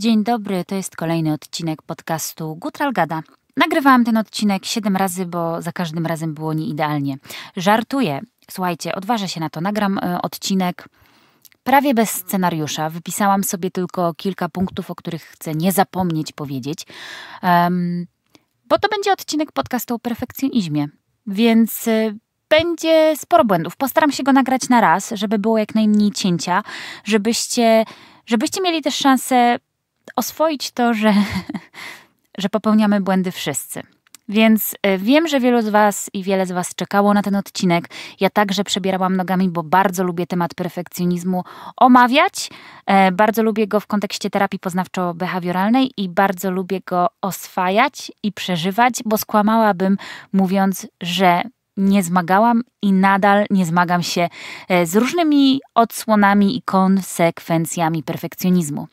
Dzień dobry, to jest kolejny odcinek podcastu Gutralgada. Nagrywałam ten odcinek 7 razy, bo za każdym razem było nieidealnie. Żartuję. Słuchajcie, odważę się na to. Nagram e, odcinek prawie bez scenariusza. Wypisałam sobie tylko kilka punktów, o których chcę nie zapomnieć powiedzieć. Um, bo to będzie odcinek podcastu o perfekcjonizmie. Więc e, będzie sporo błędów. Postaram się go nagrać na raz, żeby było jak najmniej cięcia, żebyście, żebyście mieli też szansę oswoić to, że, że popełniamy błędy wszyscy. Więc y, wiem, że wielu z Was i wiele z Was czekało na ten odcinek. Ja także przebierałam nogami, bo bardzo lubię temat perfekcjonizmu omawiać. E, bardzo lubię go w kontekście terapii poznawczo-behawioralnej i bardzo lubię go oswajać i przeżywać, bo skłamałabym mówiąc, że nie zmagałam i nadal nie zmagam się e, z różnymi odsłonami i konsekwencjami perfekcjonizmu.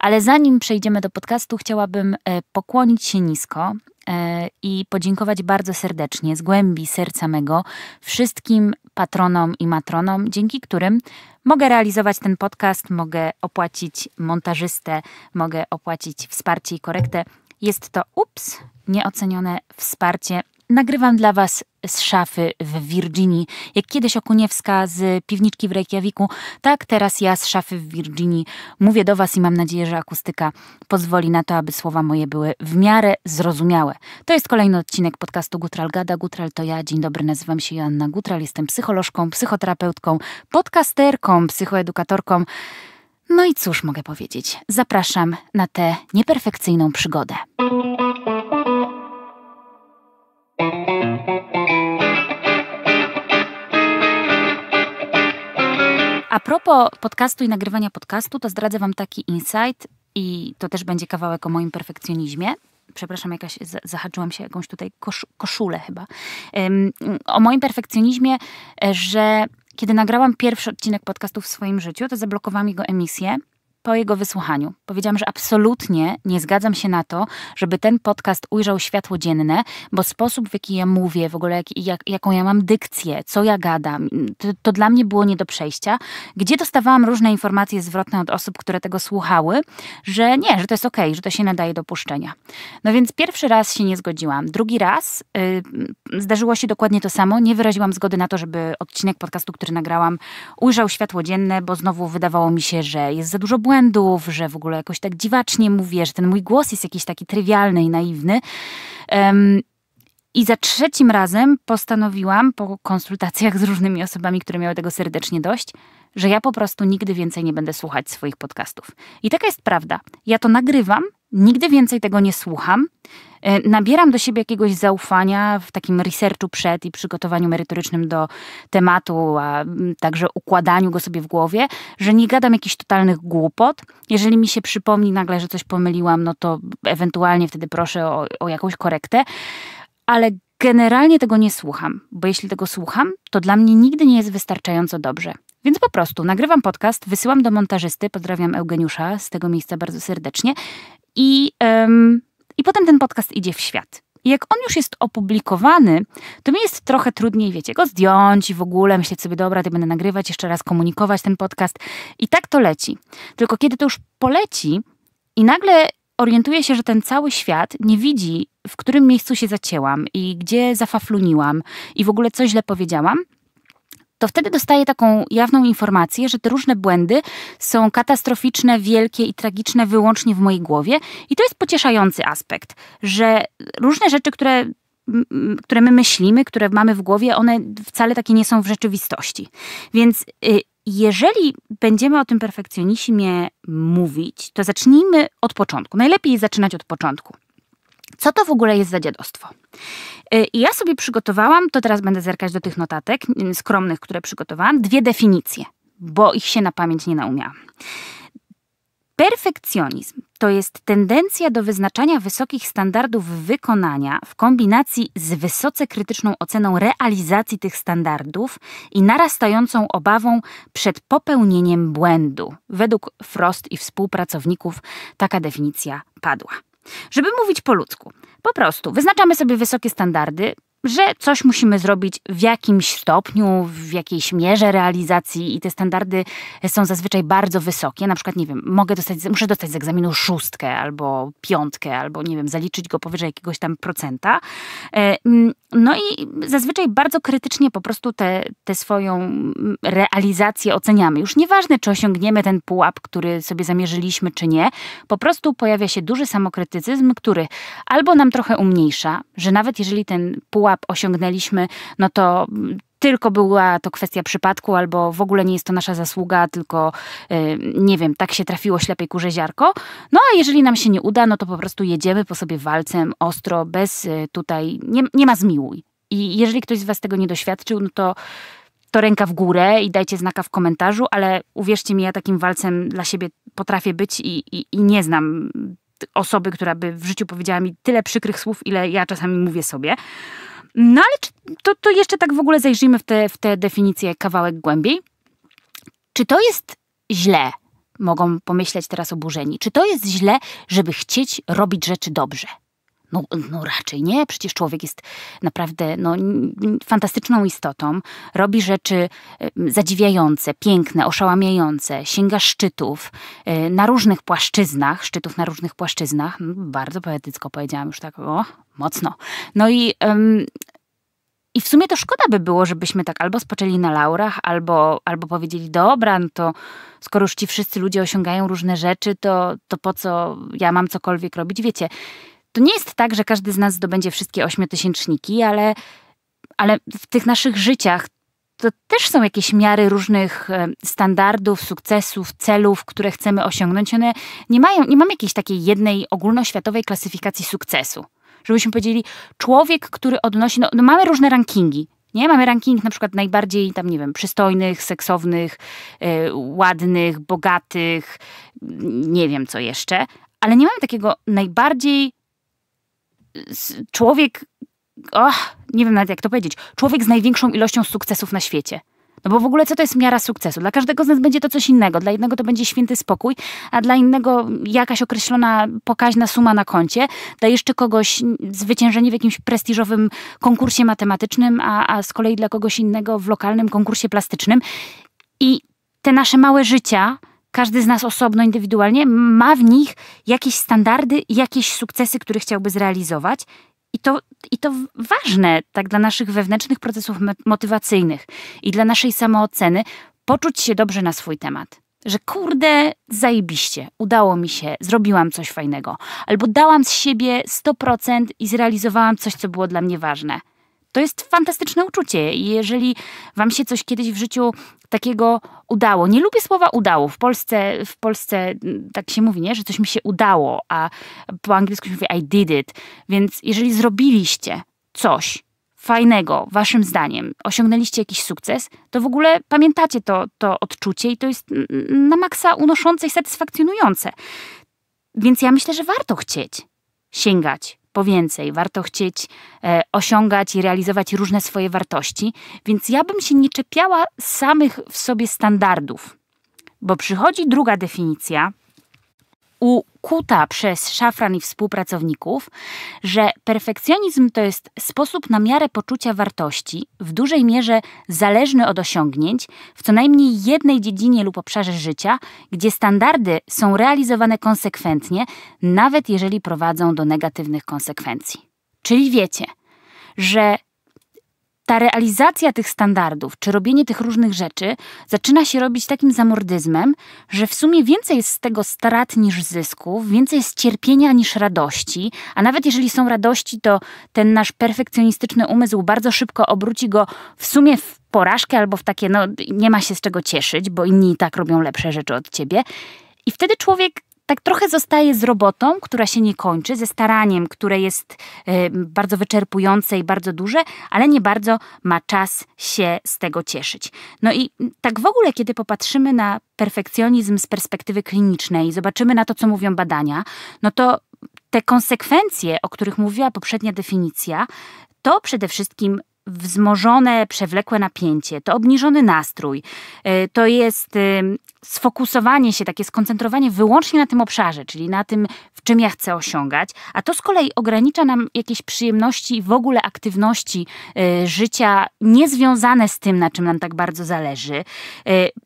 Ale zanim przejdziemy do podcastu, chciałabym e, pokłonić się nisko e, i podziękować bardzo serdecznie z głębi serca mego wszystkim patronom i matronom, dzięki którym mogę realizować ten podcast, mogę opłacić montażystę, mogę opłacić wsparcie i korektę. Jest to ups, nieocenione wsparcie Nagrywam dla Was z szafy w Virginii. Jak kiedyś Okuniewska z piwniczki w Reykjaviku, tak teraz ja z szafy w Virginii mówię do Was i mam nadzieję, że akustyka pozwoli na to, aby słowa moje były w miarę zrozumiałe. To jest kolejny odcinek podcastu Gutral Gada. Gutral to ja. Dzień dobry, nazywam się Joanna Gutral. Jestem psycholożką, psychoterapeutką, podcasterką, psychoedukatorką. No i cóż mogę powiedzieć? Zapraszam na tę nieperfekcyjną przygodę. A propos podcastu i nagrywania podcastu, to zdradzę Wam taki insight i to też będzie kawałek o moim perfekcjonizmie. Przepraszam, jakaś zahaczyłam się jakąś tutaj kosz, koszulę chyba. Um, o moim perfekcjonizmie, e, że kiedy nagrałam pierwszy odcinek podcastu w swoim życiu, to zablokowałam jego emisję po jego wysłuchaniu powiedziałam, że absolutnie nie zgadzam się na to, żeby ten podcast ujrzał światło dzienne, bo sposób, w jaki ja mówię, w ogóle jak, jak, jaką ja mam dykcję, co ja gadam, to, to, dla mnie było nie do przejścia. Gdzie dostawałam różne informacje zwrotne od osób, które tego słuchały, że nie, że to jest okej, okay, że to się nadaje do puszczenia. No więc pierwszy raz się nie zgodziłam. Drugi raz yy, zdarzyło się dokładnie to samo. Nie wyraziłam zgody na to, żeby odcinek podcastu, który nagrałam, ujrzał światło dzienne, bo znowu wydawało mi się, że jest za dużo błędów, że w ogóle jakoś tak dziwacznie mówię, że ten mój głos jest jakiś taki trywialny i naiwny. Um, i za trzecim razem postanowiłam, po konsultacjach z różnymi osobami, które miały tego serdecznie dość, że ja po prostu nigdy więcej nie będę słuchać swoich podcastów. I taka jest prawda. Ja to nagrywam, Nigdy więcej tego nie słucham. E, nabieram do siebie jakiegoś zaufania w takim researchu przed i przygotowaniu merytorycznym do tematu, a także układaniu go sobie w głowie, że nie gadam jakichś totalnych głupot. Jeżeli mi się przypomni nagle, że coś pomyliłam, no to ewentualnie wtedy proszę o, o jakąś korektę. Ale generalnie tego nie słucham, bo jeśli tego słucham, to dla mnie nigdy nie jest wystarczająco dobrze. Więc po prostu nagrywam podcast, wysyłam do montażysty, pozdrawiam Eugeniusza z tego miejsca bardzo serdecznie i, i potem ten podcast idzie w świat. I jak on już jest opublikowany, to mi jest trochę trudniej, wiecie, go zdjąć i w ogóle myśleć sobie, dobra, to będę nagrywać, jeszcze raz komunikować ten podcast. I tak to leci. Tylko kiedy to już poleci i nagle orientuję się, że ten cały świat nie widzi, w którym miejscu się zacięłam i gdzie zafafluniłam i w ogóle coś źle powiedziałam, to wtedy dostaję taką jawną informację, że te różne błędy są katastroficzne, wielkie i tragiczne wyłącznie w mojej głowie. I to jest pocieszający aspekt, że różne rzeczy, które które my myślimy, które mamy w głowie, one wcale takie nie są w rzeczywistości. Więc y, jeżeli będziemy o tym perfekcjonizmie mówić, to zacznijmy od początku. Najlepiej zaczynać od początku. Co to w ogóle jest za dziadostwo? Y, I ja sobie przygotowałam, to teraz będę zerkać do tych notatek mm, skromnych, które przygotowałam, dwie definicje, bo ich się na pamięć nie naumiałam. Perfekcjonizm to jest tendencja do wyznaczania wysokich standardów wykonania w kombinacji z wysoce krytyczną oceną realizacji tych standardów i narastającą obawą przed popełnieniem błędu. Według Frost i współpracowników taka definicja padła. Żeby mówić po ludzku, po prostu wyznaczamy sobie wysokie standardy, że coś musimy zrobić w jakimś stopniu, w jakiejś mierze realizacji i te standardy są zazwyczaj bardzo wysokie. Na przykład, nie wiem, mogę dostać, muszę dostać z egzaminu szóstkę albo piątkę, albo nie wiem, zaliczyć go powyżej jakiegoś tam procenta. E, mm, no i zazwyczaj bardzo krytycznie po prostu tę te, te swoją realizację oceniamy. Już nieważne, czy osiągniemy ten pułap, który sobie zamierzyliśmy, czy nie, po prostu pojawia się duży samokrytycyzm, który albo nam trochę umniejsza, że nawet jeżeli ten pułap pułap osiągnęliśmy, no to mm, tylko była to kwestia przypadku, albo w ogóle nie jest to nasza zasługa, tylko y, nie wiem, tak się trafiło ślepej kurze ziarko. No a jeżeli nam się nie uda, no to po prostu jedziemy po sobie walcem ostro, bez y, tutaj, nie, nie ma zmiłuj. I jeżeli ktoś z Was tego nie doświadczył, no to to ręka w górę i dajcie znaka w komentarzu, ale uwierzcie mi, ja takim walcem dla siebie potrafię być i, i, i nie znam osoby, która by w życiu powiedziała mi tyle przykrych słów, ile ja czasami mówię sobie. No ale czy, to, to jeszcze tak w ogóle zajrzyjmy w te, w te definicje kawałek głębiej. Czy to jest źle? Mogą pomyśleć teraz oburzeni. Czy to jest źle, żeby chcieć robić rzeczy dobrze? No, no raczej nie, przecież człowiek jest naprawdę no, fantastyczną istotą, robi rzeczy zadziwiające, piękne, oszałamiające, sięga szczytów e, na różnych płaszczyznach, szczytów na różnych płaszczyznach, bardzo poetycko powiedziałam już tak, o, mocno. No i i w sumie to szkoda by było, żebyśmy tak albo spoczęli na laurach, albo, albo powiedzieli, dobra, no to skoro już ci wszyscy ludzie osiągają różne rzeczy, to, to po co ja mam cokolwiek robić? Wiecie, to nie jest tak, że każdy z nas zdobędzie wszystkie ośmiotysięczniki, ale, ale w tych naszych życiach to też są jakieś miary różnych e, standardów, sukcesów, celów, które chcemy osiągnąć. One nie mają, nie mamy jakiejś takiej jednej ogólnoświatowej klasyfikacji sukcesu. Żebyśmy powiedzieli, człowiek, który odnosi, no, no mamy różne rankingi, nie? Mamy ranking na przykład najbardziej tam, nie wiem, przystojnych, seksownych, yy, ładnych, bogatych, nie wiem co jeszcze, ale nie mamy takiego najbardziej człowiek, oh, nie wiem nawet jak to powiedzieć, człowiek z największą ilością sukcesów na świecie. No bo w ogóle co to jest miara sukcesu? Dla każdego z nas będzie to coś innego. Dla jednego to będzie święty spokój, a dla innego jakaś określona pokaźna suma na koncie. Dla jeszcze kogoś zwyciężenie w jakimś prestiżowym konkursie matematycznym, a, a z kolei dla kogoś innego w lokalnym konkursie plastycznym. I te nasze małe życia każdy z nas osobno, indywidualnie ma w nich jakieś standardy jakieś sukcesy, które chciałby zrealizować. I to, I to ważne tak dla naszych wewnętrznych procesów motywacyjnych i dla naszej samooceny poczuć się dobrze na swój temat. Że kurde, zajebiście, udało mi się, zrobiłam coś fajnego, albo dałam z siebie 100% i zrealizowałam coś, co było dla mnie ważne to jest fantastyczne uczucie. I jeżeli wam się coś kiedyś w życiu takiego udało, nie lubię słowa udało. W Polsce, w Polsce mm, tak się mówi, nie? że coś mi się udało, a po angielsku się mówi I did it. Więc jeżeli zrobiliście coś fajnego, waszym zdaniem, osiągnęliście jakiś sukces, to w ogóle pamiętacie to, to odczucie i to jest na maksa unoszące i satysfakcjonujące. Więc ja myślę, że warto chcieć sięgać po więcej, warto chcieć e, osiągać i realizować różne swoje wartości, więc ja bym się nie czepiała samych w sobie standardów, bo przychodzi druga definicja, ukuta przez szafran i współpracowników, że perfekcjonizm to jest sposób na miarę poczucia wartości, w dużej mierze zależny od osiągnięć, w co najmniej jednej dziedzinie lub obszarze życia, gdzie standardy są realizowane konsekwentnie, nawet jeżeli prowadzą do negatywnych konsekwencji. Czyli wiecie, że ta realizacja tych standardów, czy robienie tych różnych rzeczy, zaczyna się robić takim zamordyzmem, że w sumie więcej jest z tego strat niż zysków, więcej jest cierpienia niż radości, a nawet jeżeli są radości, to ten nasz perfekcjonistyczny umysł bardzo szybko obróci go w sumie w porażkę albo w takie, no nie ma się z czego cieszyć, bo inni i tak robią lepsze rzeczy od ciebie. I wtedy człowiek tak trochę zostaje z robotą, która się nie kończy, ze staraniem, które jest e, bardzo wyczerpujące i bardzo duże, ale nie bardzo ma czas się z tego cieszyć. No i tak w ogóle, kiedy popatrzymy na perfekcjonizm z perspektywy klinicznej i zobaczymy na to, co mówią badania, no to te konsekwencje, o których mówiła poprzednia definicja, to przede wszystkim wzmożone, przewlekłe napięcie, to obniżony nastrój, e, to jest e, sfokusowanie się, takie skoncentrowanie wyłącznie na tym obszarze, czyli na tym, w czym ja chcę osiągać, a to z kolei ogranicza nam jakieś przyjemności i w ogóle aktywności e, życia niezwiązane z tym, na czym nam tak bardzo zależy.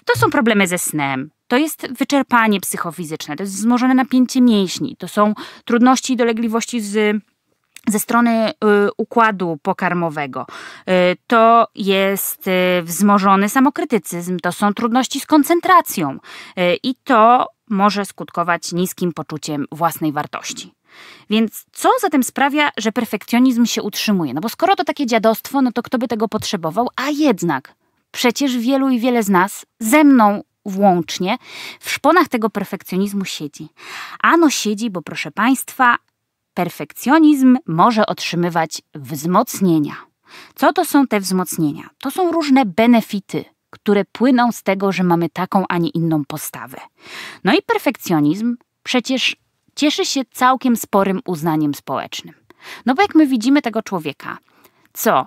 To są problemy ze snem, to jest wyczerpanie psychofizyczne, to jest wzmożone napięcie mięśni, to są trudności i dolegliwości z ze strony y, układu pokarmowego. Y, to jest y, wzmożony samokrytycyzm, to są trudności z koncentracją i to może skutkować niskim poczuciem własnej wartości. Więc co zatem sprawia, że perfekcjonizm się utrzymuje? No bo skoro to takie dziadostwo, no to kto by tego potrzebował? A jednak przecież wielu i wiele z nas, ze mną włącznie, w szponach tego perfekcjonizmu siedzi. Ano siedzi, bo proszę Państwa, perfekcjonizm może otrzymywać wzmocnienia. Co to są te wzmocnienia? To są różne benefity, które płyną z tego, że mamy taką, a nie inną postawę. No i perfekcjonizm przecież cieszy się całkiem sporym uznaniem społecznym. No bo jak my widzimy tego człowieka, co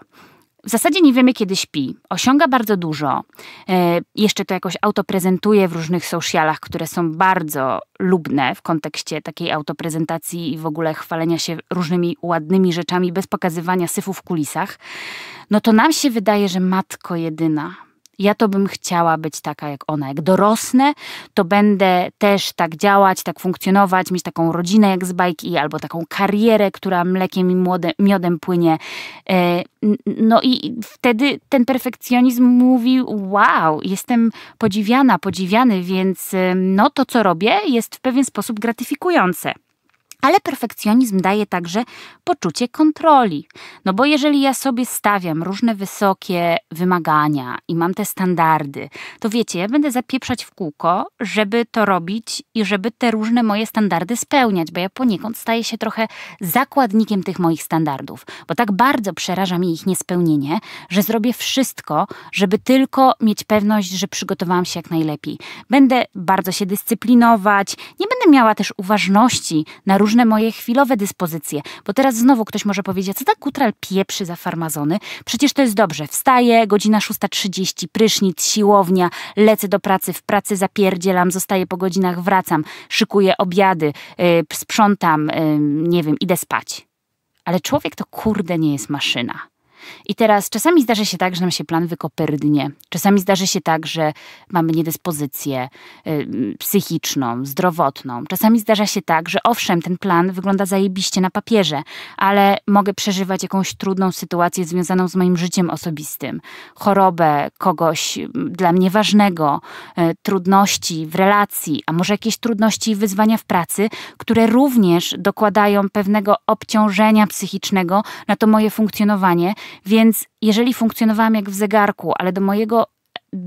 w zasadzie nie wiemy, kiedy śpi. Osiąga bardzo dużo. E, jeszcze to jakoś autoprezentuje w różnych socialach, które są bardzo lubne w kontekście takiej autoprezentacji i w ogóle chwalenia się różnymi ładnymi rzeczami bez pokazywania syfu w kulisach. No to nam się wydaje, że matko jedyna, ja to bym chciała być taka jak ona. Jak dorosnę, to będę też tak działać, tak funkcjonować, mieć taką rodzinę jak z bajki, albo taką karierę, która mlekiem i młode, miodem płynie. E, no i wtedy ten perfekcjonizm mówi: Wow, jestem podziwiana, podziwiany, więc no to, co robię, jest w pewien sposób gratyfikujące. Ale perfekcjonizm daje także poczucie kontroli. No bo jeżeli ja sobie stawiam różne wysokie wymagania i mam te standardy, to wiecie, ja będę zapieprzać w kółko, żeby to robić i żeby te różne moje standardy spełniać, bo ja poniekąd staję się trochę zakładnikiem tych moich standardów, bo tak bardzo przeraża mi ich niespełnienie, że zrobię wszystko, żeby tylko mieć pewność, że przygotowałam się jak najlepiej. Będę bardzo się dyscyplinować, nie będę miała też uważności na różne moje chwilowe dyspozycje, bo teraz znowu ktoś może powiedzieć, co tak kutral pieprzy za farmazony? Przecież to jest dobrze. Wstaję, godzina 6.30, prysznic, siłownia, lecę do pracy, w pracy zapierdzielam, zostaję po godzinach, wracam, szykuję obiady, yy, sprzątam, yy, nie wiem, idę spać. Ale człowiek to kurde nie jest maszyna. I teraz czasami zdarza się tak, że nam się plan wykoperdnie. Czasami zdarza się tak, że mamy niedyspozycję y, psychiczną, zdrowotną. Czasami zdarza się tak, że owszem, ten plan wygląda zajebiście na papierze, ale mogę przeżywać jakąś trudną sytuację związaną z moim życiem osobistym, chorobę kogoś mm, dla mnie ważnego, y, trudności w relacji, a może jakieś trudności i wyzwania w pracy, które również dokładają pewnego obciążenia psychicznego na to moje funkcjonowanie więc jeżeli funkcjonowałam jak w zegarku, ale do mojego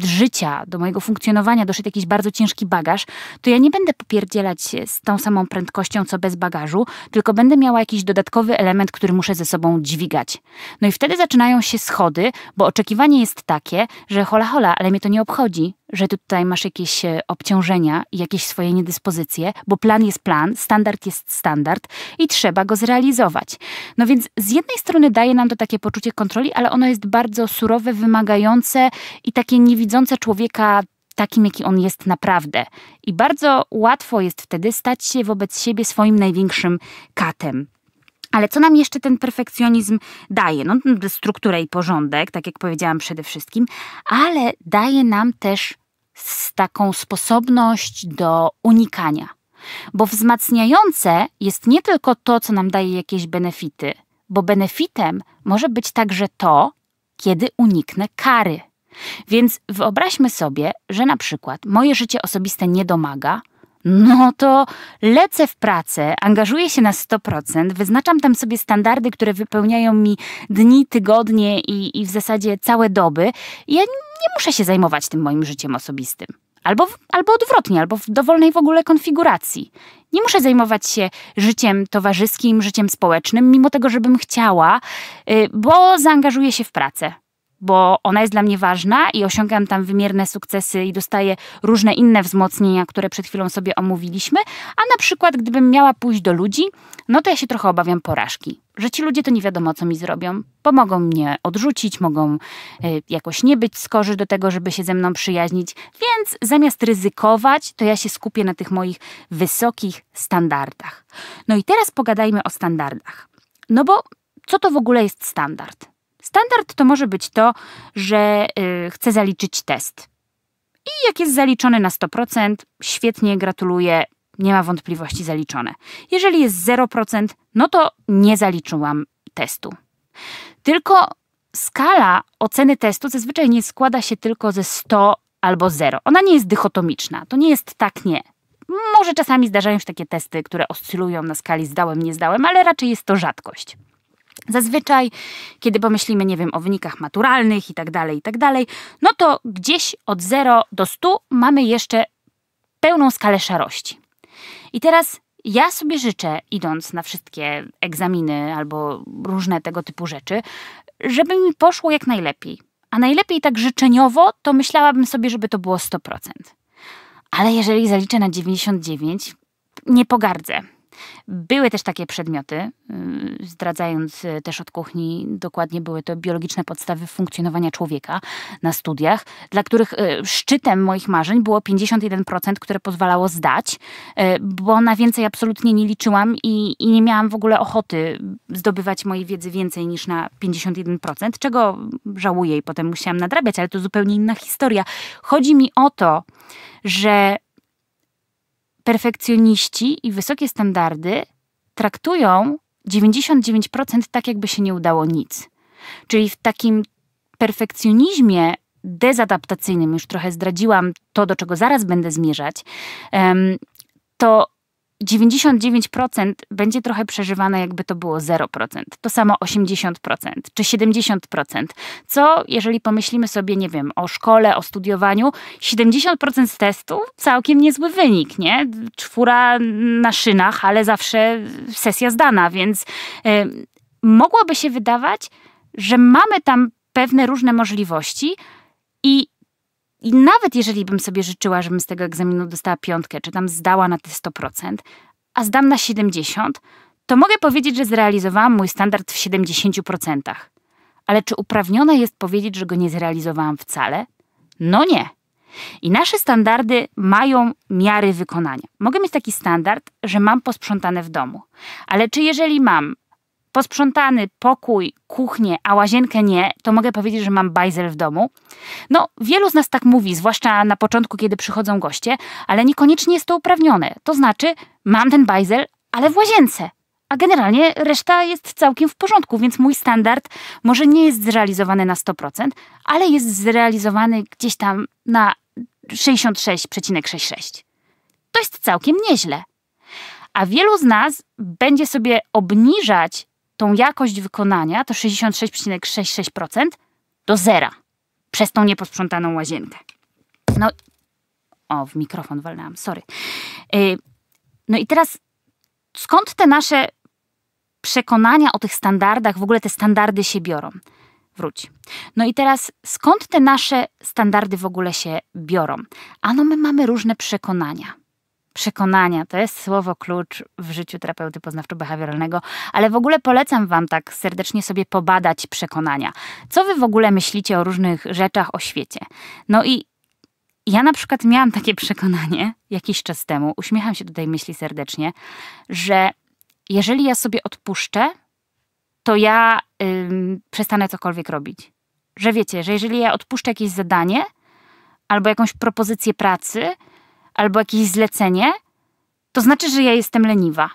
życia, do mojego funkcjonowania doszedł jakiś bardzo ciężki bagaż, to ja nie będę popierdzielać się z tą samą prędkością, co bez bagażu, tylko będę miała jakiś dodatkowy element, który muszę ze sobą dźwigać. No i wtedy zaczynają się schody, bo oczekiwanie jest takie, że hola hola, ale mnie to nie obchodzi, że ty tutaj masz jakieś e, obciążenia, jakieś swoje niedyspozycje, bo plan jest plan, standard jest standard i trzeba go zrealizować. No więc z jednej strony daje nam to takie poczucie kontroli, ale ono jest bardzo surowe, wymagające i takie niewidzące człowieka takim, jaki on jest naprawdę. I bardzo łatwo jest wtedy stać się wobec siebie swoim największym katem. Ale co nam jeszcze ten perfekcjonizm daje? No, strukturę i porządek, tak jak powiedziałam przede wszystkim, ale daje nam też z taką sposobność do unikania. Bo wzmacniające jest nie tylko to, co nam daje jakieś benefity, bo benefitem może być także to, kiedy uniknę kary. Więc wyobraźmy sobie, że na przykład moje życie osobiste nie domaga, no to lecę w pracę, angażuję się na 100%, wyznaczam tam sobie standardy, które wypełniają mi dni, tygodnie i, i w zasadzie całe doby. ja nie muszę się zajmować tym moim życiem osobistym. Albo, albo odwrotnie, albo w dowolnej w ogóle konfiguracji. Nie muszę zajmować się życiem towarzyskim, życiem społecznym, mimo tego, żebym chciała, y, bo zaangażuję się w pracę, bo ona jest dla mnie ważna i osiągam tam wymierne sukcesy i dostaję różne inne wzmocnienia, które przed chwilą sobie omówiliśmy. A na przykład, gdybym miała pójść do ludzi, no to ja się trochę obawiam porażki że ci ludzie to nie wiadomo, co mi zrobią, bo mogą mnie odrzucić, mogą e, jakoś nie być skorzy do tego, żeby się ze mną przyjaźnić, więc zamiast ryzykować, to ja się skupię na tych moich wysokich standardach. No i teraz pogadajmy o standardach. No bo co to w ogóle jest standard? Standard to może być to, że y, chcę zaliczyć test. I jak jest zaliczony na 100%, świetnie, gratuluję, nie ma wątpliwości zaliczone. Jeżeli jest 0%, no to nie zaliczyłam testu. Tylko skala oceny testu zazwyczaj nie składa się tylko ze 100 albo 0. Ona nie jest dychotomiczna. To nie jest tak, nie. Może czasami zdarzają się takie testy, które oscylują na skali zdałem, nie zdałem, ale raczej jest to rzadkość. Zazwyczaj, kiedy pomyślimy, nie wiem, o wynikach maturalnych i tak dalej, i tak dalej, no to gdzieś od 0 do 100 mamy jeszcze pełną skalę szarości. I teraz ja sobie życzę, idąc na wszystkie egzaminy albo różne tego typu rzeczy, żeby mi poszło jak najlepiej. A najlepiej tak życzeniowo, to myślałabym sobie, żeby to było 100%. Ale jeżeli zaliczę na 99, nie pogardzę. Były też takie przedmioty, y, zdradzając y, też od kuchni, dokładnie były to biologiczne podstawy funkcjonowania człowieka na studiach, dla których y, szczytem moich marzeń było 51%, które pozwalało zdać, bo na więcej absolutnie nie liczyłam i, i nie miałam w ogóle ochoty zdobywać mojej wiedzy więcej niż na 51%, czego żałuję i potem musiałam nadrabiać, ale to zupełnie inna historia. Chodzi mi o to, że perfekcjoniści i wysokie standardy traktują 99% tak, jakby się nie udało nic. Czyli w takim perfekcjonizmie dezadaptacyjnym, już trochę zdradziłam to, do czego zaraz będę zmierzać, to 99% będzie trochę przeżywane, jakby to było 0%. To samo 80% czy 70%. Co, jeżeli pomyślimy sobie, nie wiem, o szkole, o studiowaniu, 70% z testu całkiem niezły wynik, nie? Czwóra na szynach, ale zawsze sesja zdana, więc yy, mogłoby się wydawać, że mamy tam pewne różne możliwości i i nawet jeżeli bym sobie życzyła, żebym z tego egzaminu dostała piątkę, czy tam zdała na te 100%, a zdam na 70%, to mogę powiedzieć, że zrealizowałam mój standard w 70%. Ale czy uprawniona jest powiedzieć, że go nie zrealizowałam wcale? No nie. I nasze standardy mają miary wykonania. Mogę mieć taki standard, że mam posprzątane w domu, ale czy jeżeli mam posprzątany pokój, kuchnię, a łazienkę nie, to mogę powiedzieć, że mam bajzel w domu. No, wielu z nas tak mówi, zwłaszcza na początku, kiedy przychodzą goście, ale niekoniecznie jest to uprawnione. To znaczy, mam ten bajzel, ale w łazience. A generalnie reszta jest całkiem w porządku, więc mój standard może nie jest zrealizowany na 100%, ale jest zrealizowany gdzieś tam na 66,66. To jest całkiem nieźle. A wielu z nas będzie sobie obniżać tą jakość wykonania, to 66,66% do zera przez tą nieposprzątaną łazienkę. No, o, w mikrofon walnęłam, sorry. Y, no i teraz, skąd te nasze przekonania o tych standardach, w ogóle te standardy się biorą? Wróć. No i teraz, skąd te nasze standardy w ogóle się biorą? Ano, my mamy różne przekonania przekonania. To jest słowo klucz w życiu terapeuty poznawczo-behawioralnego, ale w ogóle polecam Wam tak serdecznie sobie pobadać przekonania. Co Wy w ogóle myślicie o różnych rzeczach, o świecie? No i ja na przykład miałam takie przekonanie jakiś czas temu, uśmiecham się do tej myśli serdecznie, że jeżeli ja sobie odpuszczę, to ja ym, przestanę cokolwiek robić. Że wiecie, że jeżeli ja odpuszczę jakieś zadanie albo jakąś propozycję pracy, albo jakieś zlecenie, to znaczy, że ja jestem leniwa.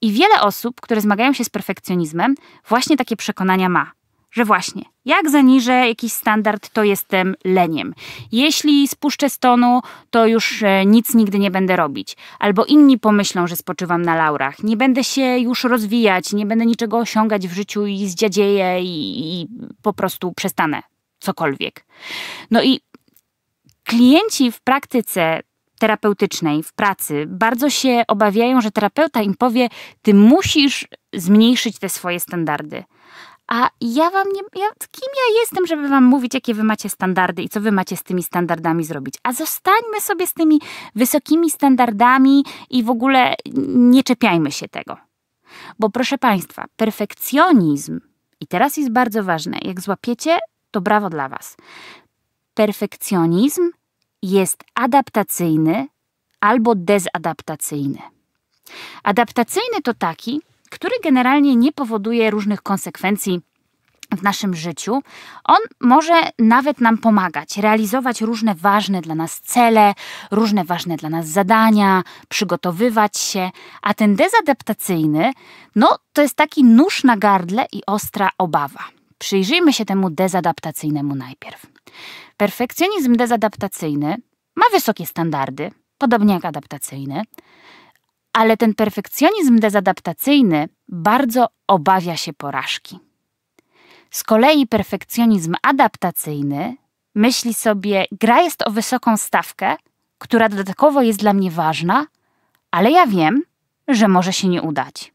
I wiele osób, które zmagają się z perfekcjonizmem, właśnie takie przekonania ma. Że właśnie, jak zaniżę jakiś standard, to jestem leniem. Jeśli spuszczę z tonu, to już e, nic nigdy nie będę robić. Albo inni pomyślą, że spoczywam na laurach. Nie będę się już rozwijać, nie będę niczego osiągać w życiu i zdziadzieję i, i po prostu przestanę cokolwiek. No i klienci w praktyce terapeutycznej, w pracy, bardzo się obawiają, że terapeuta im powie: Ty musisz zmniejszyć te swoje standardy. A ja wam nie. Ja, kim ja jestem, żeby wam mówić, jakie wy macie standardy i co wy macie z tymi standardami zrobić? A zostańmy sobie z tymi wysokimi standardami i w ogóle nie czepiajmy się tego. Bo proszę Państwa, perfekcjonizm, i teraz jest bardzo ważne, jak złapiecie, to brawo dla Was. Perfekcjonizm jest adaptacyjny albo dezadaptacyjny. Adaptacyjny to taki, który generalnie nie powoduje różnych konsekwencji w naszym życiu. On może nawet nam pomagać realizować różne ważne dla nas cele, różne ważne dla nas zadania, przygotowywać się, a ten dezadaptacyjny, no to jest taki nóż na gardle i ostra obawa. Przyjrzyjmy się temu dezadaptacyjnemu najpierw. Perfekcjonizm dezadaptacyjny ma wysokie standardy, podobnie jak adaptacyjny, ale ten perfekcjonizm dezadaptacyjny bardzo obawia się porażki. Z kolei perfekcjonizm adaptacyjny myśli sobie, gra jest o wysoką stawkę, która dodatkowo jest dla mnie ważna, ale ja wiem, że może się nie udać.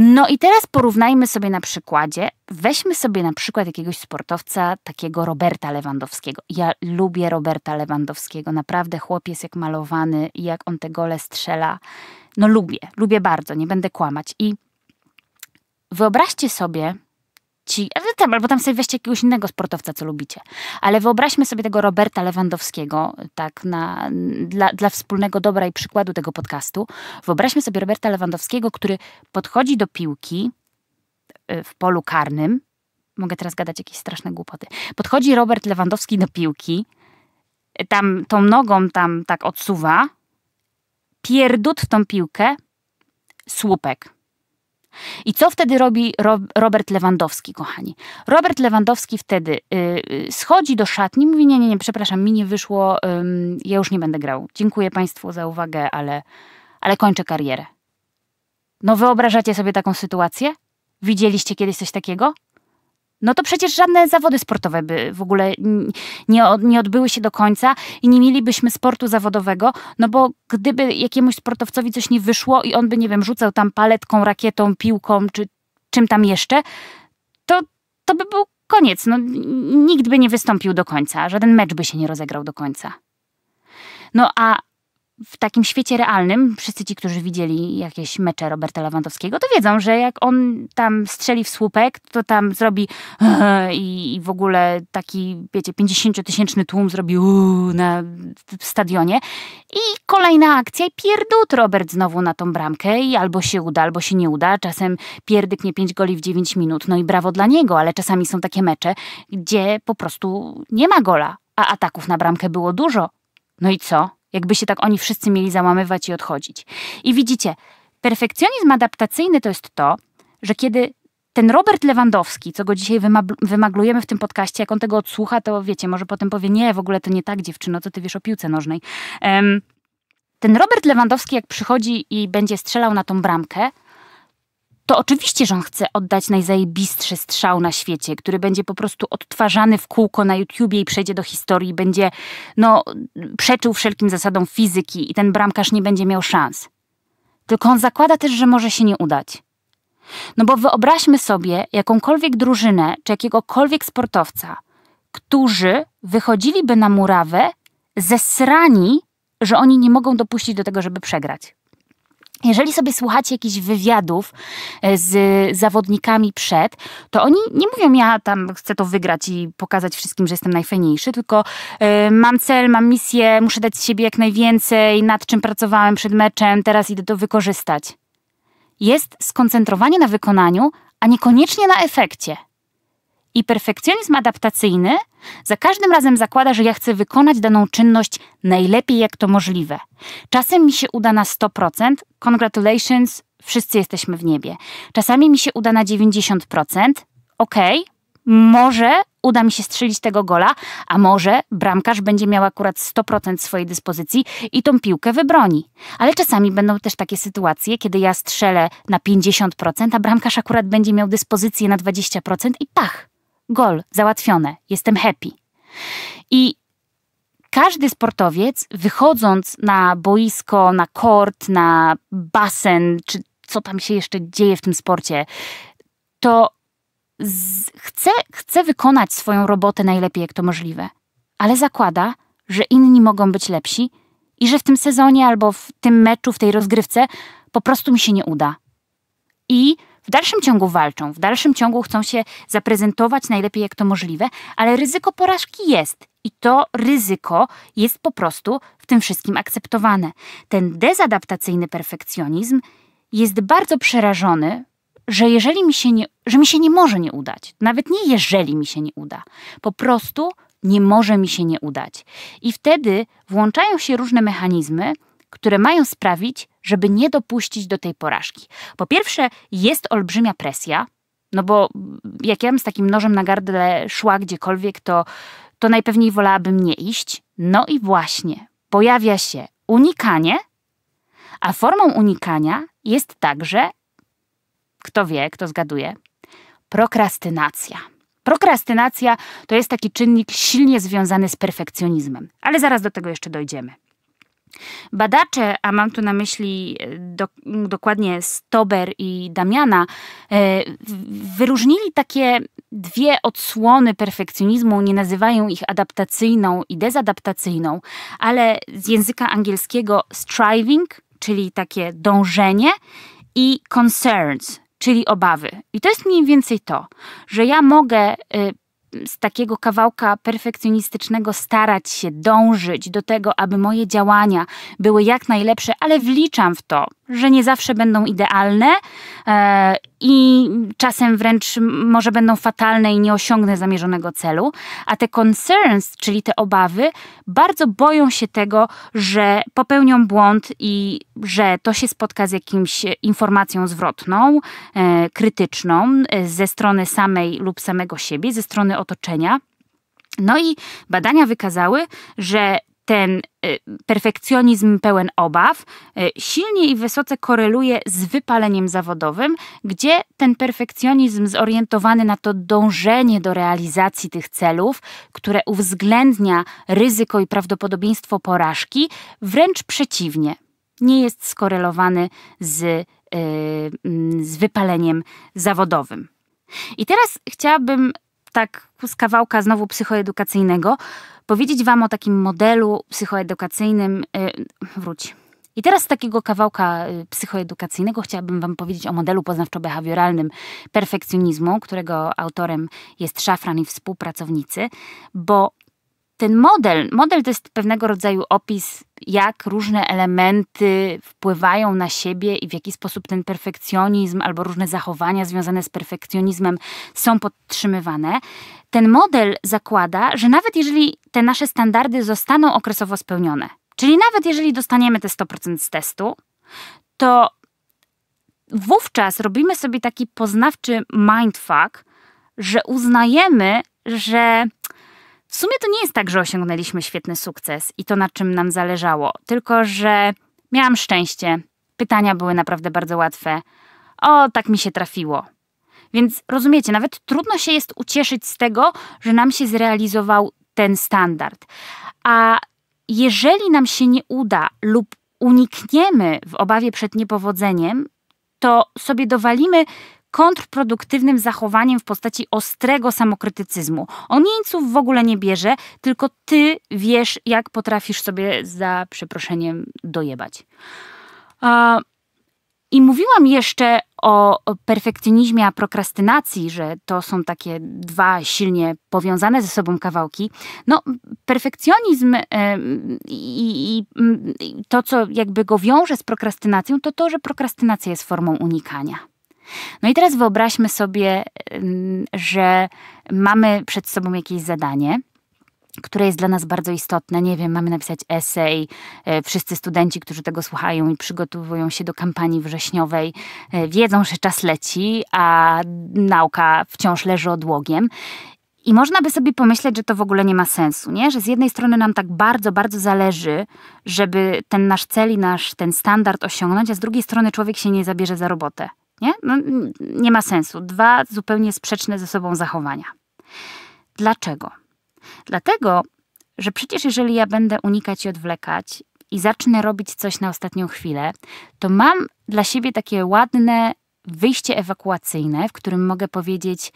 No i teraz porównajmy sobie na przykładzie, weźmy sobie na przykład jakiegoś sportowca, takiego Roberta Lewandowskiego. Ja lubię Roberta Lewandowskiego, naprawdę chłopiec jak malowany i jak on te gole strzela. No lubię, lubię bardzo, nie będę kłamać. I wyobraźcie sobie, ci, ale albo tam sobie weźcie jakiegoś innego sportowca, co lubicie. Ale wyobraźmy sobie tego Roberta Lewandowskiego, tak na, dla, dla wspólnego dobra i przykładu tego podcastu. Wyobraźmy sobie Roberta Lewandowskiego, który podchodzi do piłki e, w polu karnym. Mogę teraz gadać jakieś straszne głupoty. Podchodzi Robert Lewandowski do piłki, e, tam tą nogą tam tak odsuwa, pierdut w tą piłkę, słupek i co wtedy robi Robert Lewandowski, kochani? Robert Lewandowski wtedy y, y, schodzi do szatni, mówi: Nie, nie, nie, przepraszam, mi nie wyszło, ja już nie będę grał. Dziękuję Państwu za uwagę, ale, ale kończę karierę. No, wyobrażacie sobie taką sytuację? Widzieliście kiedyś coś takiego? No to przecież żadne zawody sportowe by w ogóle nie, nie odbyły się do końca i nie mielibyśmy sportu zawodowego, no bo gdyby jakiemuś sportowcowi coś nie wyszło i on by, nie wiem, rzucał tam paletką, rakietą, piłką czy czym tam jeszcze, to, to by był koniec. No, nikt by nie wystąpił do końca, żaden mecz by się nie rozegrał do końca. No a w takim świecie realnym, wszyscy ci, którzy widzieli jakieś mecze Roberta Lewandowskiego, to wiedzą, że jak on tam strzeli w słupek, to tam zrobi i w ogóle taki, wiecie, 50-tysięczny tłum zrobi na stadionie i kolejna akcja i pierdut Robert znowu na tą bramkę i albo się uda, albo się nie uda. Czasem pierdyknie 5 goli w 9 minut, no i brawo dla niego, ale czasami są takie mecze, gdzie po prostu nie ma gola, a ataków na bramkę było dużo. No i co? Jakby się tak oni wszyscy mieli załamywać i odchodzić. I widzicie, perfekcjonizm adaptacyjny to jest to, że kiedy ten Robert Lewandowski, co go dzisiaj wymaglujemy w tym podcaście, jak on tego odsłucha, to wiecie, może potem powie, nie, w ogóle to nie tak, dziewczyno, co ty wiesz o piłce nożnej. Um, ten Robert Lewandowski, jak przychodzi i będzie strzelał na tą bramkę, to oczywiście, że on chce oddać najzajebistszy strzał na świecie, który będzie po prostu odtwarzany w kółko na YouTubie i przejdzie do historii, będzie no, przeczył wszelkim zasadom fizyki i ten bramkarz nie będzie miał szans. Tylko on zakłada też, że może się nie udać. No bo wyobraźmy sobie jakąkolwiek drużynę czy jakiegokolwiek sportowca, którzy wychodziliby na murawę zesrani, że oni nie mogą dopuścić do tego, żeby przegrać. Jeżeli sobie słuchacie jakichś wywiadów e, z zawodnikami przed, to oni nie mówią, ja tam chcę to wygrać i pokazać wszystkim, że jestem najfajniejszy, tylko y, mam cel, mam misję, muszę dać z siebie jak najwięcej, nad czym pracowałem przed meczem, teraz idę to wykorzystać. Jest skoncentrowanie na wykonaniu, a niekoniecznie na efekcie. I perfekcjonizm adaptacyjny za każdym razem zakłada, że ja chcę wykonać daną czynność najlepiej jak to możliwe. Czasem mi się uda na 100%, congratulations, wszyscy jesteśmy w niebie. Czasami mi się uda na 90%, ok, może uda mi się strzelić tego gola, a może bramkarz będzie miał akurat 100% swojej dyspozycji i tą piłkę wybroni. Ale czasami będą też takie sytuacje, kiedy ja strzelę na 50%, a bramkarz akurat będzie miał dyspozycję na 20% i pach, Gol, załatwione, jestem happy. I każdy sportowiec, wychodząc na boisko, na kort, na basen, czy co tam się jeszcze dzieje w tym sporcie, to z, chce, chce wykonać swoją robotę najlepiej, jak to możliwe, ale zakłada, że inni mogą być lepsi i że w tym sezonie albo w tym meczu, w tej rozgrywce po prostu mi się nie uda. I w dalszym ciągu walczą, w dalszym ciągu chcą się zaprezentować najlepiej jak to możliwe, ale ryzyko porażki jest i to ryzyko jest po prostu w tym wszystkim akceptowane. Ten dezadaptacyjny perfekcjonizm jest bardzo przerażony, że jeżeli mi się nie, że mi się nie może nie udać, nawet nie jeżeli mi się nie uda, po prostu nie może mi się nie udać. I wtedy włączają się różne mechanizmy, które mają sprawić, żeby nie dopuścić do tej porażki. Po pierwsze, jest olbrzymia presja, no bo jak ja bym z takim nożem na gardle szła gdziekolwiek, to, to najpewniej wolałabym nie iść. No i właśnie, pojawia się unikanie, a formą unikania jest także, kto wie, kto zgaduje, prokrastynacja. Prokrastynacja to jest taki czynnik silnie związany z perfekcjonizmem, ale zaraz do tego jeszcze dojdziemy. Badacze, a mam tu na myśli e, do, dokładnie Stober i Damiana, e, wyróżnili takie dwie odsłony perfekcjonizmu, nie nazywają ich adaptacyjną i dezadaptacyjną, ale z języka angielskiego striving, czyli takie dążenie, i concerns, czyli obawy. I to jest mniej więcej to, że ja mogę e, z takiego kawałka perfekcjonistycznego starać się dążyć do tego, aby moje działania były jak najlepsze, ale wliczam w to, że nie zawsze będą idealne e, i czasem wręcz może będą fatalne i nie osiągnę zamierzonego celu, a te concerns, czyli te obawy, bardzo boją się tego, że popełnią błąd i że to się spotka z jakimś informacją zwrotną, e, krytyczną e, ze strony samej lub samego siebie, ze strony otoczenia. No i badania wykazały, że ten y, perfekcjonizm pełen obaw y, silnie i wysoce koreluje z wypaleniem zawodowym, gdzie ten perfekcjonizm zorientowany na to dążenie do realizacji tych celów, które uwzględnia ryzyko i prawdopodobieństwo porażki, wręcz przeciwnie, nie jest skorelowany z, yy, z wypaleniem zawodowym. I teraz chciałabym tak z kawałka znowu psychoedukacyjnego, powiedzieć wam o takim modelu psychoedukacyjnym. Y, wróć. I teraz z takiego kawałka y, psychoedukacyjnego chciałabym Wam powiedzieć o modelu poznawczo-behawioralnym perfekcjonizmu, którego autorem jest Szafran i współpracownicy, bo ten model, model to jest pewnego rodzaju opis, jak różne elementy wpływają na siebie i w jaki sposób ten perfekcjonizm albo różne zachowania związane z perfekcjonizmem są podtrzymywane. Ten model zakłada, że nawet jeżeli te nasze standardy zostaną okresowo spełnione, czyli nawet jeżeli dostaniemy te 100% z testu, to wówczas robimy sobie taki poznawczy mindfuck, że uznajemy, że w sumie to nie jest tak, że osiągnęliśmy świetny sukces i to, na czym nam zależało, tylko że miałam szczęście. Pytania były naprawdę bardzo łatwe. O, tak mi się trafiło. Więc rozumiecie, nawet trudno się jest ucieszyć z tego, że nam się zrealizował ten standard. A jeżeli nam się nie uda lub unikniemy w obawie przed niepowodzeniem, to sobie dowalimy kontrproduktywnym zachowaniem w postaci ostrego samokrytycyzmu. On jeńców w ogóle nie bierze, tylko ty wiesz, jak potrafisz sobie za przeproszeniem dojebać. A... I mówiłam jeszcze o perfekcjonizmie, a prokrastynacji, że to są takie dwa silnie powiązane ze sobą kawałki. No, perfekcjonizm i, i, i to, co jakby go wiąże z prokrastynacją, to to, że prokrastynacja jest formą unikania. No i teraz wyobraźmy sobie, że mamy przed sobą jakieś zadanie, które jest dla nas bardzo istotne. Nie wiem, mamy napisać esej. E, wszyscy studenci, którzy tego słuchają i przygotowują się do kampanii wrześniowej, e, wiedzą, że czas leci, a nauka wciąż leży odłogiem. I można by sobie pomyśleć, że to w ogóle nie ma sensu, nie? Że z jednej strony nam tak bardzo, bardzo zależy, żeby ten nasz cel i nasz ten standard osiągnąć, a z drugiej strony człowiek się nie zabierze za robotę. Nie? No, nie ma sensu. Dwa zupełnie sprzeczne ze sobą zachowania. Dlaczego? Dlatego, że przecież jeżeli ja będę unikać i odwlekać i zacznę robić coś na ostatnią chwilę, to mam dla siebie takie ładne wyjście ewakuacyjne, w którym mogę powiedzieć: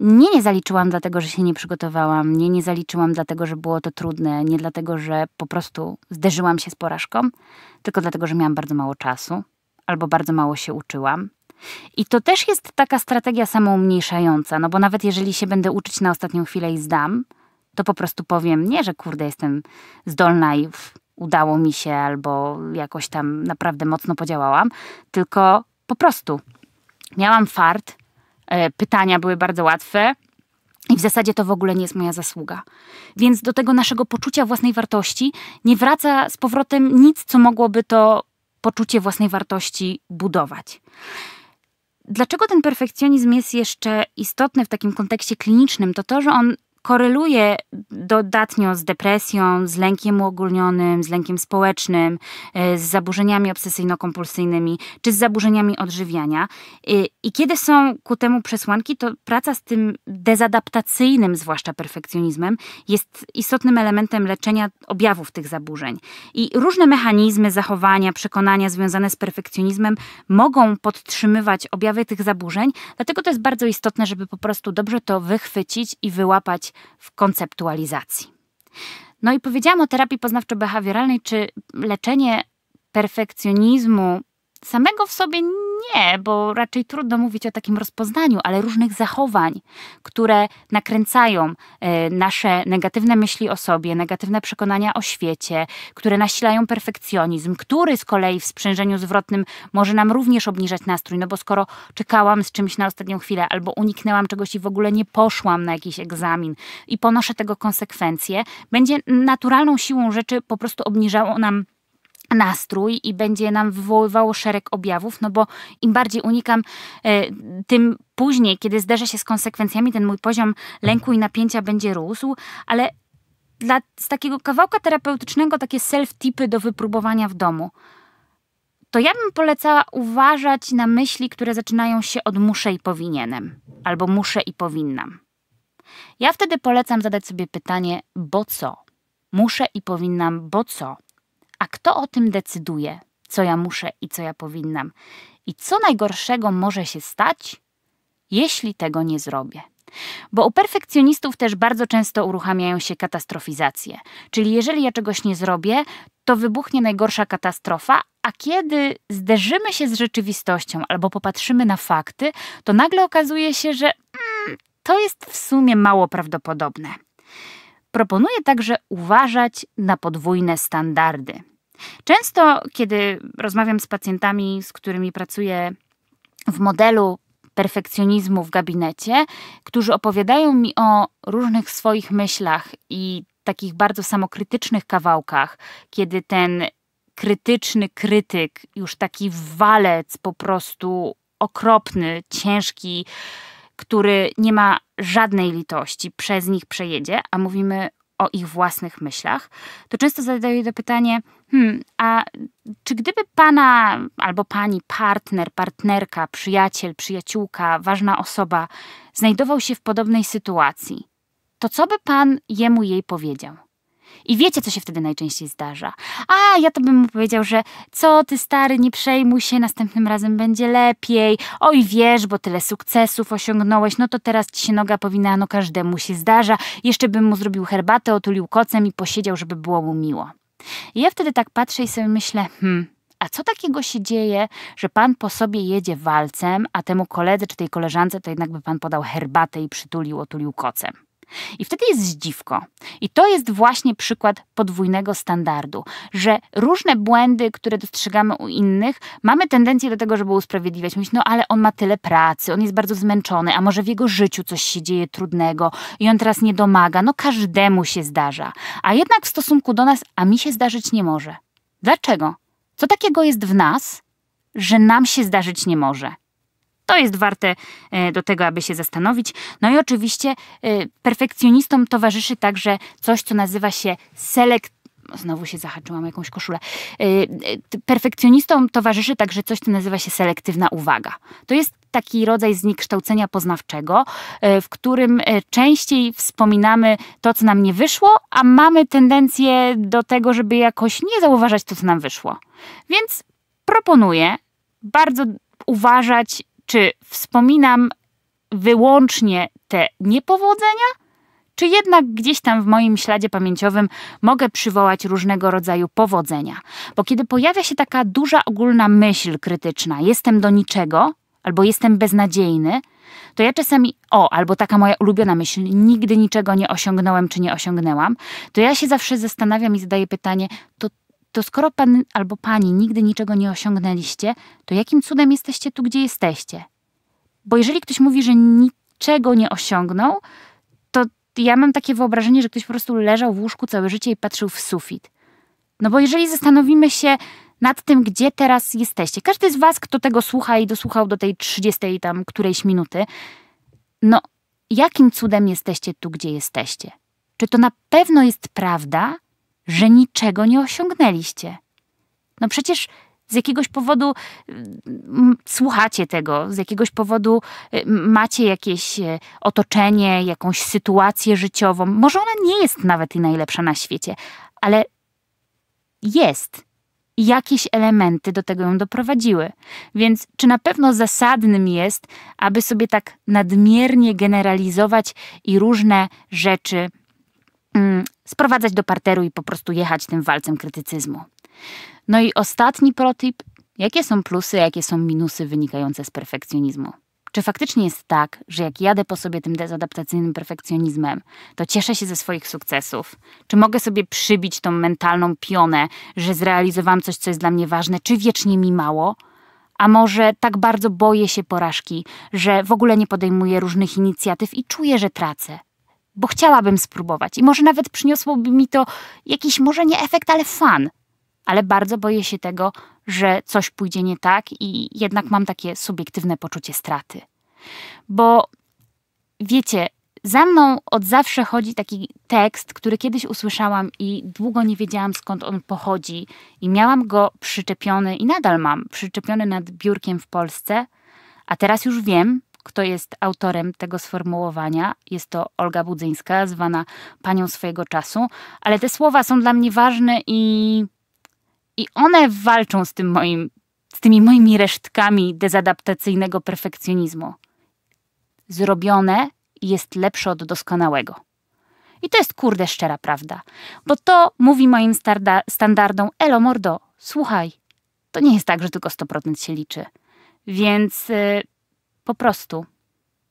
Nie, nie zaliczyłam dlatego, że się nie przygotowałam, nie, nie zaliczyłam dlatego, że było to trudne, nie dlatego, że po prostu zderzyłam się z porażką, tylko dlatego, że miałam bardzo mało czasu, albo bardzo mało się uczyłam. I to też jest taka strategia samoumniejszająca, no bo nawet jeżeli się będę uczyć na ostatnią chwilę i zdam, to po prostu powiem nie, że kurde, jestem zdolna i udało mi się, albo jakoś tam naprawdę mocno podziałałam, tylko po prostu miałam fart, e, pytania były bardzo łatwe. I w zasadzie to w ogóle nie jest moja zasługa. Więc do tego naszego poczucia własnej wartości nie wraca z powrotem nic, co mogłoby to poczucie własnej wartości budować. Dlaczego ten perfekcjonizm jest jeszcze istotny w takim kontekście klinicznym, to to, że on koreluje dodatnio z depresją, z lękiem uogólnionym, z lękiem społecznym, e, z zaburzeniami obsesyjno-kompulsyjnymi czy z zaburzeniami odżywiania. E, I kiedy są ku temu przesłanki, to praca z tym dezadaptacyjnym, zwłaszcza perfekcjonizmem, jest istotnym elementem leczenia objawów tych zaburzeń. I różne mechanizmy zachowania, przekonania związane z perfekcjonizmem mogą podtrzymywać objawy tych zaburzeń, dlatego to jest bardzo istotne, żeby po prostu dobrze to wychwycić i wyłapać w konceptualizacji. No i powiedziałam o terapii poznawczo-behawioralnej, czy leczenie perfekcjonizmu Samego w sobie nie, bo raczej trudno mówić o takim rozpoznaniu, ale różnych zachowań, które nakręcają e, nasze negatywne myśli o sobie, negatywne przekonania o świecie, które nasilają perfekcjonizm, który z kolei w sprzężeniu zwrotnym może nam również obniżać nastrój, no bo skoro czekałam z czymś na ostatnią chwilę, albo uniknęłam czegoś i w ogóle nie poszłam na jakiś egzamin i ponoszę tego konsekwencje, będzie naturalną siłą rzeczy po prostu obniżało nam nastrój i będzie nam wywoływało szereg objawów, no bo im bardziej unikam, e, tym później, kiedy zderzę się z konsekwencjami, ten mój poziom lęku i napięcia będzie rósł, ale dla, z takiego kawałka terapeutycznego takie self-tipy do wypróbowania w domu. To ja bym polecała uważać na myśli, które zaczynają się od muszę i powinienem, albo muszę i powinnam. Ja wtedy polecam zadać sobie pytanie, bo co? Muszę i powinnam, bo co? A kto o tym decyduje, co ja muszę i co ja powinnam? I co najgorszego może się stać, jeśli tego nie zrobię? Bo u perfekcjonistów też bardzo często uruchamiają się katastrofizacje. Czyli jeżeli ja czegoś nie zrobię, to wybuchnie najgorsza katastrofa, a kiedy zderzymy się z rzeczywistością albo popatrzymy na fakty, to nagle okazuje się, że mm, to jest w sumie mało prawdopodobne. Proponuję także uważać na podwójne standardy. Często, kiedy rozmawiam z pacjentami, z którymi pracuję w modelu perfekcjonizmu w gabinecie, którzy opowiadają mi o różnych swoich myślach i takich bardzo samokrytycznych kawałkach, kiedy ten krytyczny krytyk, już taki walec po prostu okropny, ciężki, który nie ma żadnej litości, przez nich przejedzie, a mówimy o ich własnych myślach, to często zadaję to pytanie, hmm, a czy gdyby pana albo pani partner, partnerka, przyjaciel, przyjaciółka, ważna osoba znajdował się w podobnej sytuacji, to co by pan jemu jej powiedział? I wiecie, co się wtedy najczęściej zdarza. A ja to bym mu powiedział, że co ty stary, nie przejmuj się, następnym razem będzie lepiej. Oj wiesz, bo tyle sukcesów osiągnąłeś, no to teraz ci się noga powinna, no każdemu się zdarza. Jeszcze bym mu zrobił herbatę, otulił kocem i posiedział, żeby było mu miło. I ja wtedy tak patrzę i sobie myślę, hmm, a co takiego się dzieje, że pan po sobie jedzie walcem, a temu koledze czy tej koleżance to jednak by pan podał herbatę i przytulił, otulił kocem. I wtedy jest zdziwko. I to jest właśnie przykład podwójnego standardu, że różne błędy, które dostrzegamy u innych, mamy tendencję do tego, żeby usprawiedliwiać. Mówić, no ale on ma tyle pracy, on jest bardzo zmęczony, a może w jego życiu coś się dzieje trudnego i on teraz nie domaga. No każdemu się zdarza. A jednak w stosunku do nas, a mi się zdarzyć nie może. Dlaczego? Co takiego jest w nas, że nam się zdarzyć nie może? To jest warte e, do tego, aby się zastanowić. No i oczywiście e, perfekcjonistom towarzyszy także coś, co nazywa się selekt znowu się zahaczyłam jakąś koszulę. E, perfekcjonistom towarzyszy także coś, co nazywa się selektywna uwaga. To jest taki rodzaj zniekształcenia poznawczego, w którym częściej wspominamy to, co nam nie wyszło, a mamy tendencję do tego, żeby jakoś nie zauważać to, co nam wyszło. Więc proponuję bardzo uważać czy wspominam wyłącznie te niepowodzenia? Czy jednak gdzieś tam w moim śladzie pamięciowym mogę przywołać różnego rodzaju powodzenia? Bo kiedy pojawia się taka duża ogólna myśl krytyczna, jestem do niczego, albo jestem beznadziejny, to ja czasami, o, albo taka moja ulubiona myśl, nigdy niczego nie osiągnąłem czy nie osiągnęłam, to ja się zawsze zastanawiam i zadaję pytanie, to to skoro pan albo pani nigdy niczego nie osiągnęliście, to jakim cudem jesteście tu, gdzie jesteście? Bo jeżeli ktoś mówi, że niczego nie osiągnął, to ja mam takie wyobrażenie, że ktoś po prostu leżał w łóżku całe życie i patrzył w sufit. No bo jeżeli zastanowimy się nad tym, gdzie teraz jesteście, każdy z was, kto tego słucha i dosłuchał do tej 30 tam którejś minuty, no jakim cudem jesteście tu, gdzie jesteście? Czy to na pewno jest prawda, że niczego nie osiągnęliście. No przecież z jakiegoś powodu mm, mm, słuchacie tego, z jakiegoś powodu mm, macie jakieś e, otoczenie, jakąś sytuację życiową. Może ona nie jest nawet i najlepsza na świecie, ale jest. I jakieś elementy do tego ją doprowadziły. Więc czy na pewno zasadnym jest, aby sobie tak nadmiernie generalizować i różne rzeczy mm, sprowadzać do parteru i po prostu jechać tym walcem krytycyzmu. No i ostatni protip. Jakie są plusy, jakie są minusy wynikające z perfekcjonizmu? Czy faktycznie jest tak, że jak jadę po sobie tym dezadaptacyjnym perfekcjonizmem, to cieszę się ze swoich sukcesów? Czy mogę sobie przybić tą mentalną pionę, że zrealizowałam coś, co jest dla mnie ważne, czy wiecznie mi mało? A może tak bardzo boję się porażki, że w ogóle nie podejmuję różnych inicjatyw i czuję, że tracę? bo chciałabym spróbować i może nawet przyniosłoby mi to jakiś może nie efekt, ale fan. Ale bardzo boję się tego, że coś pójdzie nie tak i jednak mam takie subiektywne poczucie straty. Bo wiecie, za mną od zawsze chodzi taki tekst, który kiedyś usłyszałam i długo nie wiedziałam skąd on pochodzi, i miałam go przyczepiony i nadal mam przyczepiony nad biurkiem w Polsce, a teraz już wiem, kto jest autorem tego sformułowania? Jest to Olga Budzyńska, zwana panią swojego czasu, ale te słowa są dla mnie ważne i, i one walczą z tym moim, z tymi moimi resztkami dezadaptacyjnego perfekcjonizmu. Zrobione jest lepsze od doskonałego. I to jest kurde szczera prawda, bo to mówi moim standardom Elo Mordo, słuchaj, to nie jest tak, że tylko 100% się liczy. Więc y, po prostu.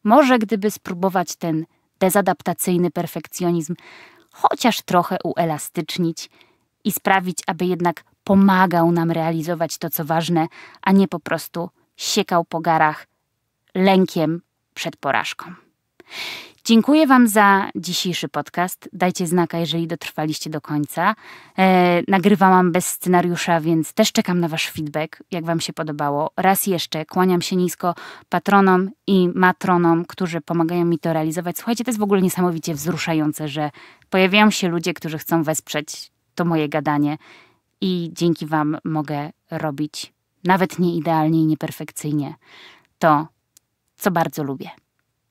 Może gdyby spróbować ten dezadaptacyjny perfekcjonizm chociaż trochę uelastycznić i sprawić, aby jednak pomagał nam realizować to, co ważne, a nie po prostu siekał po garach lękiem przed porażką. Dziękuję Wam za dzisiejszy podcast. Dajcie znaka, jeżeli dotrwaliście do końca. E, nagrywałam bez scenariusza, więc też czekam na Wasz feedback, jak Wam się podobało. Raz jeszcze kłaniam się nisko patronom i matronom, którzy pomagają mi to realizować. Słuchajcie, to jest w ogóle niesamowicie wzruszające, że pojawiają się ludzie, którzy chcą wesprzeć to moje gadanie i dzięki Wam mogę robić nawet nie idealnie i nieperfekcyjnie to, co bardzo lubię.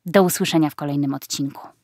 Do usłyszenia w kolejnym odcinku.